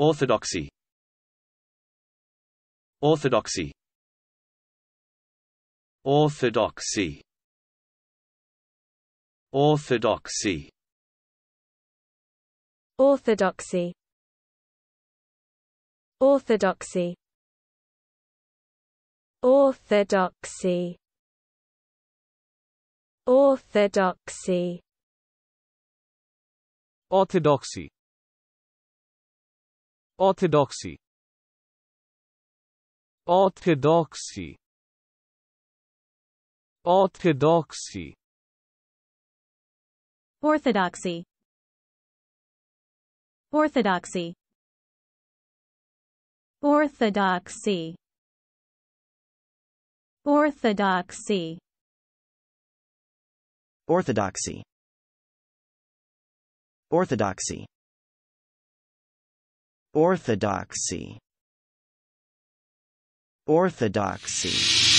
Orthodoxy Orthodoxy Orthodoxy Orthodoxy Orthodoxy Orthodoxy Orthodoxy Orthodoxy Orthodoxy Orthodoxy Orthodoxy Orthodoxy Orthodoxy Orthodoxy Orthodoxy Orthodoxy Orthodoxy Orthodoxy Orthodoxy Orthodoxy